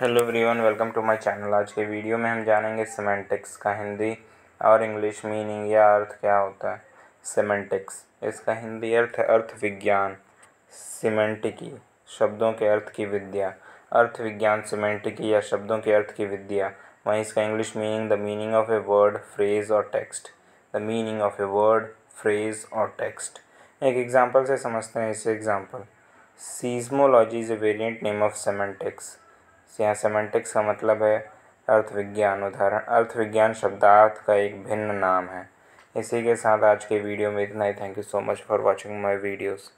hello everyone welcome to my channel आज के video में हम जानेंगे सेमेंटिक्स का हिंदी और इंग्लिश मीनिंग या अर्थ क्या होता है सेमेंटिक्स इसका हिंदी अर्थ है अर्थ विज्ञान सीमेंटिकी शब्दों के अर्थ की विद्या अर्थ विज्ञान सीमेंटिकी या शब्दों के अर्थ की विद्या वहीं इसका English meaning the meaning of a word phrase और text the meaning of a word phrase और टेक्स्ट एक एग्जाम्पल से समझते हैं इसे example semasiology is a variant name of semantics यहाँ सेमेंटिक्स का मतलब है अर्थ विज्ञान उदाहरण अर्थ विज्ञान शब्दार्थ का एक भिन्न नाम है इसी के साथ आज के वीडियो में इतना ही thank you so much for watching my videos